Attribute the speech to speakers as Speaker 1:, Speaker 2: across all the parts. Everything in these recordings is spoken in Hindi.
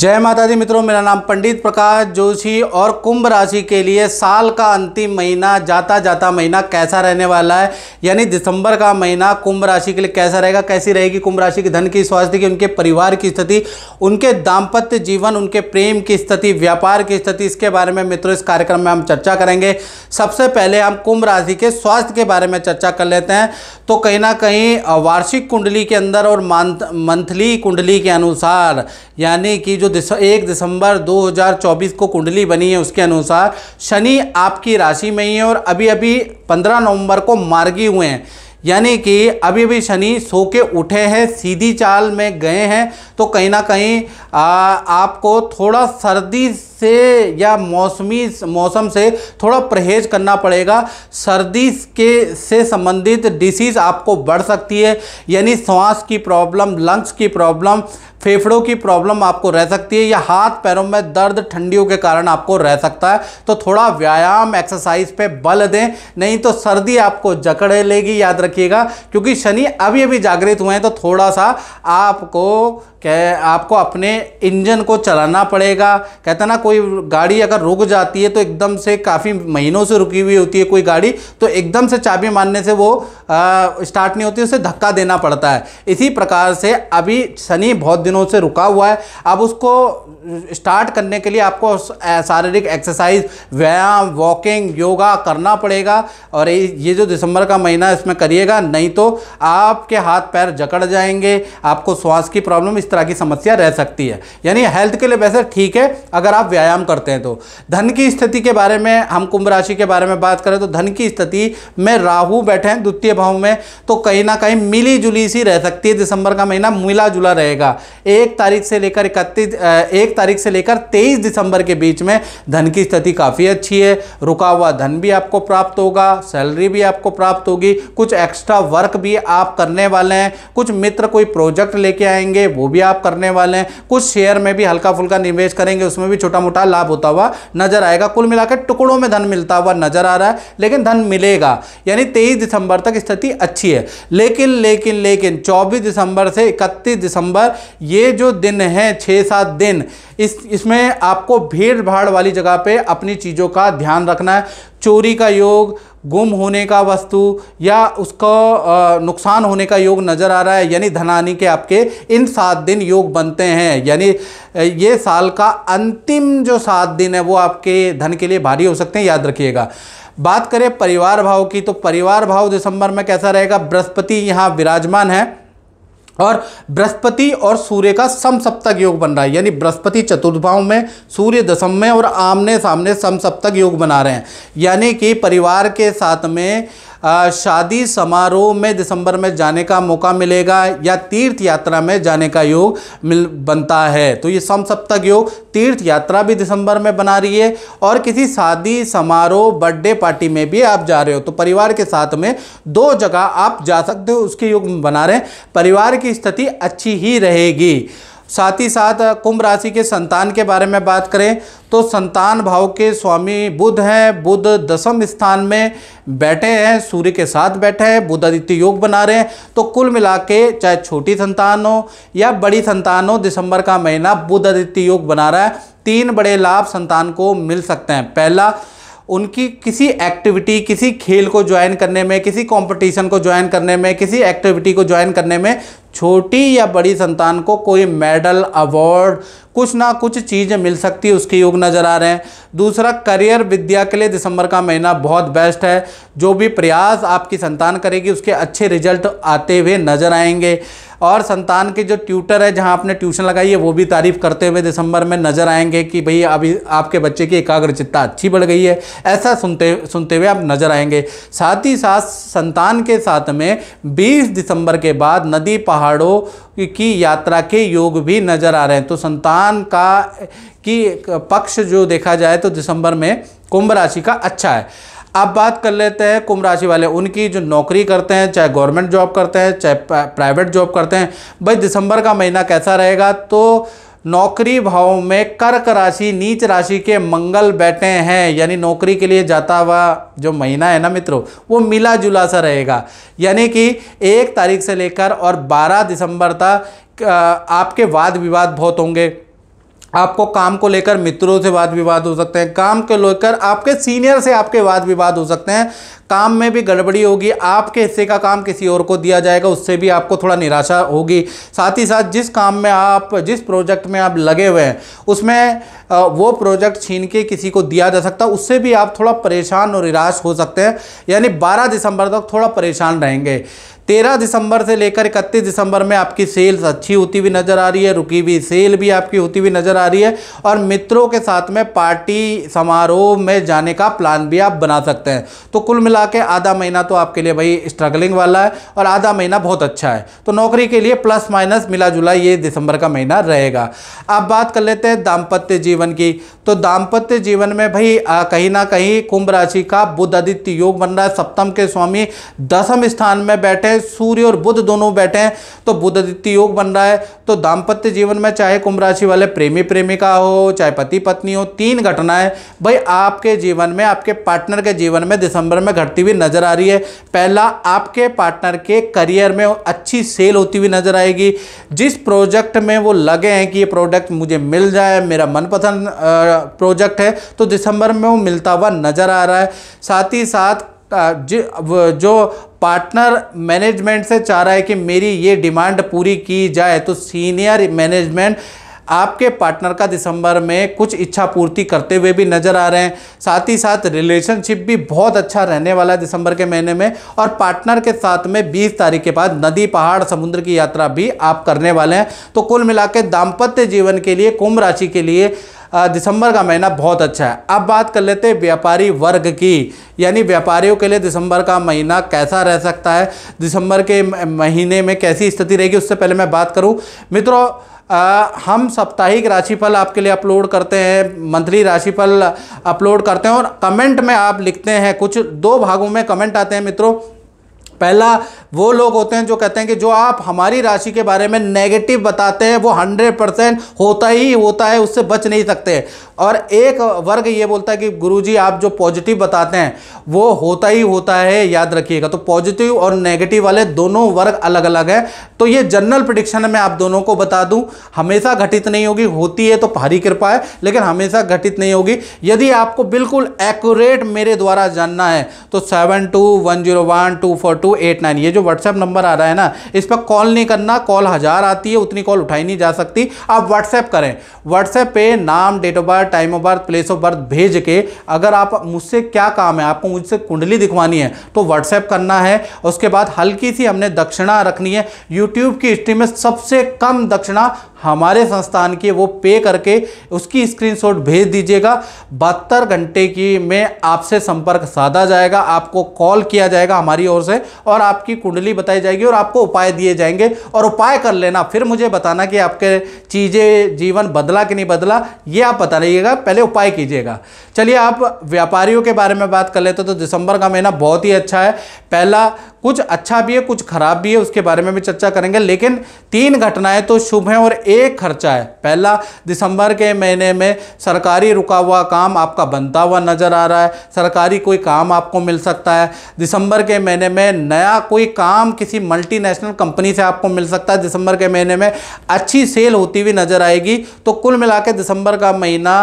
Speaker 1: जय माता दी मित्रों मेरा नाम पंडित प्रकाश जोशी और कुंभ राशि के लिए साल का अंतिम महीना जाता जाता महीना कैसा रहने वाला है यानी दिसंबर का महीना कुंभ राशि के लिए कैसा रहेगा कैसी रहेगी कुंभ राशि के धन की स्वास्थ्य की उनके परिवार की स्थिति उनके दाम्पत्य जीवन उनके प्रेम की स्थिति व्यापार की स्थिति इसके बारे में मित्रों इस कार्यक्रम में हम चर्चा करेंगे सबसे पहले हम कुंभ राशि के स्वास्थ्य के बारे में चर्चा कर लेते हैं तो कहीं ना कहीं वार्षिक कुंडली के अंदर और मंथली कुंडली के अनुसार यानी कि जो जो दिस, एक दिसंबर 2024 को कुंडली बनी है उसके अनुसार शनि आपकी राशि में ही है और अभी अभी 15 नवंबर को मार्गी हुए हैं यानी कि अभी भी शनि सो के उठे हैं सीधी चाल में गए हैं तो कहीं ना कहीं आ, आपको थोड़ा सर्दी से या मौसमी मौसम से थोड़ा परहेज करना पड़ेगा सर्दी के से संबंधित डिसीज़ आपको बढ़ सकती है यानी सांस की प्रॉब्लम लंग्स की प्रॉब्लम फेफड़ों की प्रॉब्लम आपको रह सकती है या हाथ पैरों में दर्द ठंडियों के कारण आपको रह सकता है तो थोड़ा व्यायाम एक्सरसाइज पे बल दें नहीं तो सर्दी आपको जकड़े लेगी याद रखिएगा क्योंकि शनि अभी अभी जागृत हुए हैं तो थोड़ा सा आपको कह आपको अपने इंजन को चलाना पड़ेगा कहते ना कोई गाड़ी अगर रुक जाती है तो एकदम से काफ़ी महीनों से रुकी हुई होती है कोई गाड़ी तो एकदम से चाबी मारने से वो स्टार्ट नहीं होती उसे धक्का देना पड़ता है इसी प्रकार से अभी शनि बहुत दिनों से रुका हुआ है अब उसको स्टार्ट करने के लिए आपको शारीरिक एक्सरसाइज व्यायाम वॉकिंग योगा करना पड़ेगा और ये जो दिसंबर का महीना इसमें करिएगा नहीं तो आपके हाथ पैर जकड़ जाएंगे आपको श्वास की प्रॉब्लम इस तरह की समस्या रह सकती है यानी हेल्थ के लिए वैसे ठीक है अगर आप व्यायाम करते हैं तो धन की स्थिति के बारे में हम कुंभ राशि के बारे में बात करें तो धन की स्थिति में राहु बैठे हैं द्वितीय भाव में तो कहीं ना कहीं मिली जुली सी रह सकती है दिसंबर का महीना मिला जुला रहेगा एक तारीख से लेकर इकतीस एक तारीख से लेकर तेईस दिसंबर के बीच में धन की स्थिति काफ़ी अच्छी है रुका हुआ धन भी आपको प्राप्त होगा सैलरी भी आपको प्राप्त होगी कुछ एक्स्ट्रा वर्क भी आप करने वाले हैं कुछ मित्र कोई प्रोजेक्ट लेके आएंगे वो भी आप करने वाले हैं कुछ शेयर में भी हल्का फुल्का निवेश करेंगे उसमें भी छोटा मोटा लाभ होता हुआ नजर आएगा कुल मिलाकर टुकड़ों में धन मिलता हुआ नजर आ रहा है लेकिन धन मिलेगा यानी तेईस दिसंबर तक स्थिति अच्छी है लेकिन लेकिन लेकिन चौबीस दिसंबर से इकतीस दिसंबर ये जो दिन है छः सात दिन इस इसमें आपको भीड़ भाड़ वाली जगह पे अपनी चीज़ों का ध्यान रखना है चोरी का योग गुम होने का वस्तु या उसका नुकसान होने का योग नज़र आ रहा है यानी धनानी के आपके इन सात दिन योग बनते हैं यानी ये साल का अंतिम जो सात दिन है वो आपके धन के लिए भारी हो सकते हैं याद रखिएगा बात करें परिवार भाव की तो परिवार भाव दिसंबर में कैसा रहेगा बृहस्पति यहाँ विराजमान है और बृहस्पति और सूर्य का सम सप्तक योग बन रहा है यानी बृहस्पति चतुर्भाव में सूर्य दशम में और आमने सामने सम सप्तक योग बना रहे हैं यानी कि परिवार के साथ में शादी समारोह में दिसंबर में जाने का मौका मिलेगा या तीर्थ यात्रा में जाने का योग मिल बनता है तो ये सम सप्तक योग तीर्थ यात्रा भी दिसंबर में बना रही है और किसी शादी समारोह बर्थडे पार्टी में भी आप जा रहे हो तो परिवार के साथ में दो जगह आप जा सकते हो उसके योग बना रहे हैं परिवार की स्थिति अच्छी ही रहेगी साथ ही साथ कुंभ राशि के संतान के बारे में बात करें तो संतान भाव के स्वामी बुध हैं बुध दसम स्थान में बैठे हैं सूर्य के साथ बैठे हैं बुध आदित्य योग बना रहे हैं तो कुल मिला के चाहे छोटी संतान हो या बड़ी संतान हो दिसंबर का महीना बुध आदित्य योग बना रहा है तीन बड़े लाभ संतान को मिल सकते हैं पहला उनकी किसी एक्टिविटी किसी खेल को ज्वाइन करने में किसी कंपटीशन को ज्वाइन करने में किसी एक्टिविटी को ज्वाइन करने में छोटी या बड़ी संतान को कोई मेडल अवार्ड कुछ ना कुछ चीज़ें मिल सकती है उसके योग नज़र आ रहे हैं दूसरा करियर विद्या के लिए दिसंबर का महीना बहुत बेस्ट है जो भी प्रयास आपकी संतान करेगी उसके अच्छे रिजल्ट आते हुए नज़र आएंगे और संतान के जो ट्यूटर है जहाँ आपने ट्यूशन लगाई है वो भी तारीफ़ करते हुए दिसंबर में नज़र आएंगे कि भाई अभी आपके बच्चे की एकाग्रचितता अच्छी बढ़ गई है ऐसा सुनते सुनते हुए आप नज़र आएंगे साथ ही साथ संतान के साथ में बीस दिसंबर के बाद नदी पहाड़ों की यात्रा के योग भी नज़र आ रहे हैं तो संतान का की पक्ष जो देखा जाए तो दिसंबर में कुंभ राशि का अच्छा है अब बात कर लेते हैं कुंभ राशि वाले उनकी जो नौकरी करते हैं चाहे गवर्नमेंट जॉब करते हैं चाहे प्राइवेट जॉब करते हैं भाई दिसंबर का महीना कैसा रहेगा तो नौकरी भाव में कर्क राशि नीच राशि के मंगल बैठे हैं यानी नौकरी के लिए जाता हुआ जो महीना है ना मित्रों वो मिला जुला सा रहेगा यानी कि एक तारीख से लेकर और 12 दिसंबर तक आपके वाद विवाद बहुत होंगे आपको काम को लेकर मित्रों से वाद विवाद हो सकते हैं काम को लेकर आपके सीनियर से आपके वाद विवाद हो सकते हैं काम में भी गड़बड़ी होगी आपके हिस्से का काम किसी और को दिया जाएगा उससे भी आपको थोड़ा निराशा होगी साथ ही साथ जिस काम में आप जिस प्रोजेक्ट में आप लगे हुए हैं उसमें वो प्रोजेक्ट छीन के किसी को दिया जा सकता है उससे भी आप थोड़ा परेशान और निराश हो सकते हैं यानी 12 दिसंबर तक थोड़ा परेशान रहेंगे तेरह दिसंबर से लेकर इकतीस दिसंबर में आपकी सेल्स अच्छी होती हुई नज़र आ रही है रुकी हुई सेल भी आपकी होती हुई नज़र आ रही है और मित्रों के साथ में पार्टी समारोह में जाने का प्लान भी आप बना सकते हैं तो कुल मिला के आधा महीना तो आपके लिए भाई स्ट्रगलिंग वाला है और आधा महीना बहुत अच्छा है तो नौकरी के लिए प्लस माइनस मिला जुला ये दिसंबर का महीना रहेगा अब बात कर लेते हैं दाम्पत्य जीवन की तो दाम्पत्य जीवन में भाई कहीं ना कहीं कुंभ राशि का बुद्ध आदित्य योग बन रहा है सप्तम के स्वामी दसम स्थान में बैठे पे सूर्य और बुध दोनों बैठे हैं तो बुध आदित्य योग बन रहा है तो दाम्पत्य जीवन में चाहे कुंभ राशि वाले प्रेमी प्रेमिका हो चाहे पति पत्नी हो तीन घटनाएं भाई आपके जीवन में आपके पार्टनर के जीवन में दिसंबर में घटती हुई नजर आ रही है पहला आपके पार्टनर के करियर में अच्छी सेल होती हुई नजर आएगी जिस प्रोजेक्ट में वो लगे हैं कि ये प्रोडक्ट मुझे मिल जाए मेरा मनपसंद प्रोजेक्ट है तो दिसंबर में वो मिलता हुआ नजर आ रहा है साथ ही साथ जो पार्टनर मैनेजमेंट से चाह रहा है कि मेरी ये डिमांड पूरी की जाए तो सीनियर मैनेजमेंट आपके पार्टनर का दिसंबर में कुछ इच्छा पूर्ति करते हुए भी नज़र आ रहे हैं साथ ही साथ रिलेशनशिप भी बहुत अच्छा रहने वाला है दिसंबर के महीने में और पार्टनर के साथ में 20 तारीख के बाद नदी पहाड़ समुद्र की यात्रा भी आप करने वाले हैं तो कुल मिला दाम्पत्य जीवन के लिए कुंभ राशि के लिए दिसंबर का महीना बहुत अच्छा है अब बात कर लेते हैं व्यापारी वर्ग की यानी व्यापारियों के लिए दिसंबर का महीना कैसा रह सकता है दिसंबर के महीने में कैसी स्थिति रहेगी उससे पहले मैं बात करूं मित्रों आ, हम साप्ताहिक राशिफल आपके लिए अपलोड करते हैं मंथली राशिफल अपलोड करते हैं और कमेंट में आप लिखते हैं कुछ दो भागों में कमेंट आते हैं मित्रों पहला वो लोग होते हैं जो कहते हैं कि जो आप हमारी राशि के बारे में नेगेटिव बताते हैं वो हंड्रेड परसेंट होता ही होता है उससे बच नहीं सकते और एक वर्ग ये बोलता है कि गुरुजी आप जो पॉजिटिव बताते हैं वो होता ही होता है याद रखिएगा तो पॉजिटिव और नेगेटिव वाले दोनों वर्ग अलग अलग हैं तो ये जनरल प्रडिक्शन मैं आप दोनों को बता दूँ हमेशा घटित नहीं होगी होती है तो भारी कृपा है लेकिन हमेशा घटित नहीं होगी यदि आपको बिल्कुल एक्यूरेट मेरे द्वारा जानना है तो seven two one zero one two four two two eight nine ये जो व्हाट्सएप नंबर आ रहा है ना इस पर कॉल नहीं करना कॉल हज़ार आती है उतनी कॉल उठाई नहीं जा सकती आप व्हाट्सएप करें व्हाट्सएप पे नाम date of birth time of birth place of birth भेज के अगर आप मुझसे क्या काम है आपको मुझसे कुंडली दिखवानी है तो व्हाट्सएप करना है उसके बाद हल्की सी हमने दक्षिणा रखनी है यूट्यूब की हिस्ट्री में सबसे कम दक्षिणा हमारे संस्थान की वो पे करके उसकी स्क्रीनशॉट भेज दीजिएगा बहत्तर घंटे की में आपसे संपर्क साधा जाएगा आपको कॉल किया जाएगा हमारी ओर से और आपकी कुंडली बताई जाएगी और आपको उपाय दिए जाएंगे और उपाय कर लेना फिर मुझे बताना कि आपके चीज़ें जीवन बदला कि नहीं बदला ये आप बता रहिएगा पहले उपाय कीजिएगा चलिए आप व्यापारियों के बारे में बात कर लेते तो दिसंबर का महीना बहुत ही अच्छा है पहला कुछ अच्छा भी है कुछ खराब भी है उसके बारे में भी चर्चा करेंगे लेकिन तीन घटनाएं तो शुभ हैं और एक एक खर्चा है पहला दिसंबर के महीने में सरकारी रुका हुआ काम आपका बनता हुआ नज़र आ रहा है सरकारी कोई काम आपको मिल सकता है दिसंबर के महीने में नया कोई काम किसी मल्टीनेशनल कंपनी से आपको मिल सकता है दिसंबर के महीने में अच्छी सेल होती हुई नज़र आएगी तो कुल मिला दिसंबर का महीना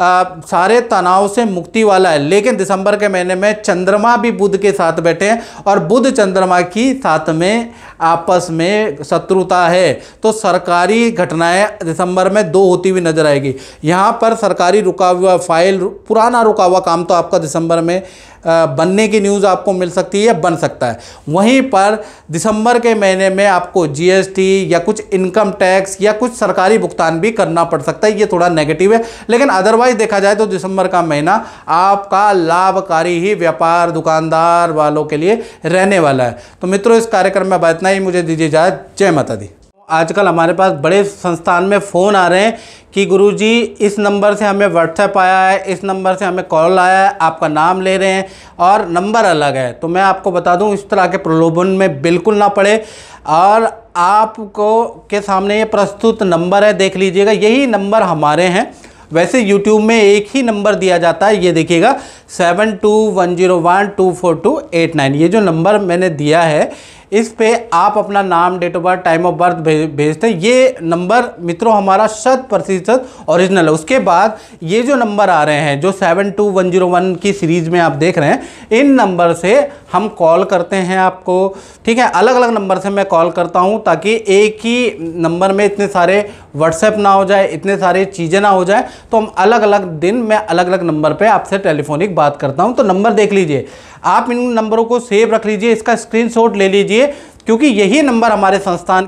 Speaker 1: आ, सारे तनाव से मुक्ति वाला है लेकिन दिसंबर के महीने में चंद्रमा भी बुध के साथ बैठे हैं और बुध चंद्रमा की साथ में आपस में शत्रुता है तो सरकारी घटनाएं दिसंबर में दो होती हुई नजर आएगी यहाँ पर सरकारी रुका हुआ फाइल पुराना रुका हुआ काम तो आपका दिसंबर में बनने की न्यूज़ आपको मिल सकती है या बन सकता है वहीं पर दिसंबर के महीने में आपको जीएसटी या कुछ इनकम टैक्स या कुछ सरकारी भुगतान भी करना पड़ सकता है ये थोड़ा नेगेटिव है लेकिन अदरवाइज देखा जाए तो दिसंबर का महीना आपका लाभकारी ही व्यापार दुकानदार वालों के लिए रहने वाला है तो मित्रों इस कार्यक्रम में अब इतना ही मुझे दीजिए जाए जय माता दी आजकल हमारे पास बड़े संस्थान में फ़ोन आ रहे हैं कि गुरुजी इस नंबर से हमें व्हाट्सएप आया है इस नंबर से हमें कॉल आया है आपका नाम ले रहे हैं और नंबर अलग है तो मैं आपको बता दूं इस तरह के प्रलोभन में बिल्कुल ना पड़े और आपको के सामने ये प्रस्तुत नंबर है देख लीजिएगा यही नंबर हमारे हैं वैसे YouTube में एक ही नंबर दिया जाता है ये देखिएगा seven two one zero one two four two eight nine ये जो नंबर मैंने दिया है इस पर आप अपना नाम date of birth time of birth भेजते हैं ये नंबर मित्रों हमारा शत प्रतिशत ओरिजिनल है उसके बाद ये जो नंबर आ रहे हैं जो seven two one zero one की सीरीज़ में आप देख रहे हैं इन नंबर से हम कॉल करते हैं आपको ठीक है अलग अलग नंबर से मैं कॉल करता हूँ ताकि एक ही नंबर में इतने सारे व्हाट्सएप ना हो जाए इतने सारी चीज़ें ना हो जाए तो हम अलग अलग दिन मैं अलग अलग नंबर पर आपसे टेलीफोनिक बात करता हूँ तो नंबर देख लीजिए आप इन नंबरों को सेव रख लीजिए इसका स्क्रीनशॉट ले लीजिए क्योंकि यही नंबर हमारे संस्थान